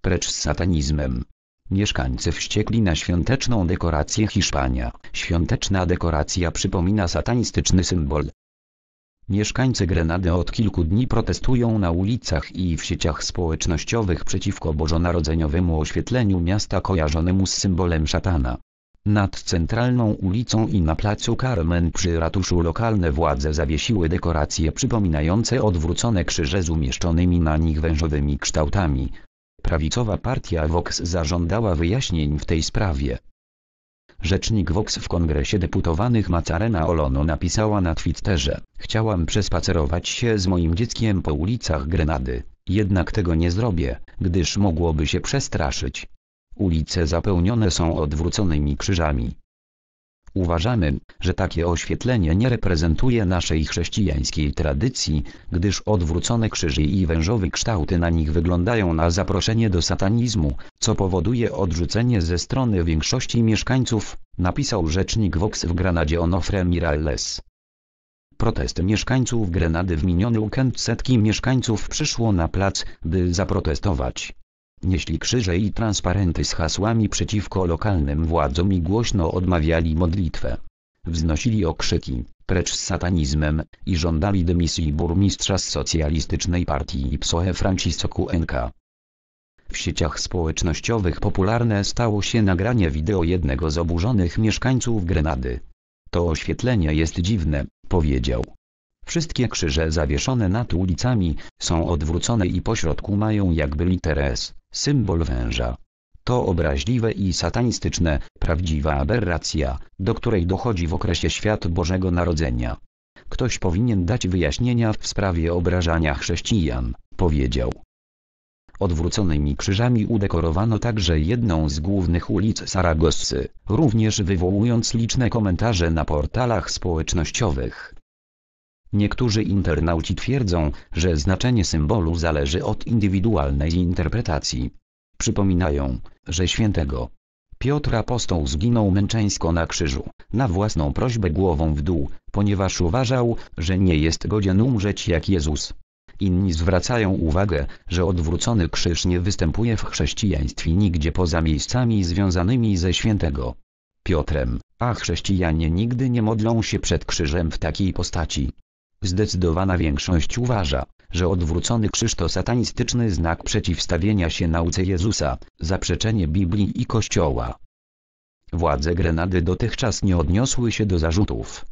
precz z satanizmem. Mieszkańcy wściekli na świąteczną dekorację Hiszpania. Świąteczna dekoracja przypomina satanistyczny symbol. Mieszkańcy Grenady od kilku dni protestują na ulicach i w sieciach społecznościowych przeciwko bożonarodzeniowemu oświetleniu miasta kojarzonemu z symbolem szatana. Nad centralną ulicą i na placu Carmen przy ratuszu lokalne władze zawiesiły dekoracje przypominające odwrócone krzyże z umieszczonymi na nich wężowymi kształtami, Prawicowa partia Vox zażądała wyjaśnień w tej sprawie. Rzecznik Vox w Kongresie Deputowanych Macarena Olono napisała na Twitterze Chciałam przespacerować się z moim dzieckiem po ulicach Grenady, jednak tego nie zrobię, gdyż mogłoby się przestraszyć. Ulice zapełnione są odwróconymi krzyżami, Uważamy, że takie oświetlenie nie reprezentuje naszej chrześcijańskiej tradycji, gdyż odwrócone krzyży i wężowe kształty na nich wyglądają na zaproszenie do satanizmu, co powoduje odrzucenie ze strony większości mieszkańców, napisał rzecznik Vox w Granadzie Onofre Miralles. Protesty mieszkańców Grenady w miniony weekend setki mieszkańców przyszło na plac, by zaprotestować. Nieśli krzyże i transparenty z hasłami przeciwko lokalnym władzom i głośno odmawiali modlitwę. Wznosili okrzyki, precz z satanizmem, i żądali dymisji burmistrza z socjalistycznej partii PSOE Franciszkuenka. W sieciach społecznościowych popularne stało się nagranie wideo jednego z oburzonych mieszkańców Grenady. To oświetlenie jest dziwne, powiedział. Wszystkie krzyże zawieszone nad ulicami, są odwrócone i pośrodku mają jakby literę S, symbol węża. To obraźliwe i satanistyczne, prawdziwa aberracja, do której dochodzi w okresie świat Bożego Narodzenia. Ktoś powinien dać wyjaśnienia w sprawie obrażania chrześcijan, powiedział. Odwróconymi krzyżami udekorowano także jedną z głównych ulic Saragossy, również wywołując liczne komentarze na portalach społecznościowych. Niektórzy internauci twierdzą, że znaczenie symbolu zależy od indywidualnej interpretacji. Przypominają, że świętego Piotr apostoł zginął męczeńsko na krzyżu, na własną prośbę głową w dół, ponieważ uważał, że nie jest godzien umrzeć jak Jezus. Inni zwracają uwagę, że odwrócony krzyż nie występuje w chrześcijaństwie nigdzie poza miejscami związanymi ze świętego Piotrem, a chrześcijanie nigdy nie modlą się przed krzyżem w takiej postaci. Zdecydowana większość uważa, że odwrócony krzyż to satanistyczny znak przeciwstawienia się nauce Jezusa, zaprzeczenie Biblii i Kościoła. Władze Grenady dotychczas nie odniosły się do zarzutów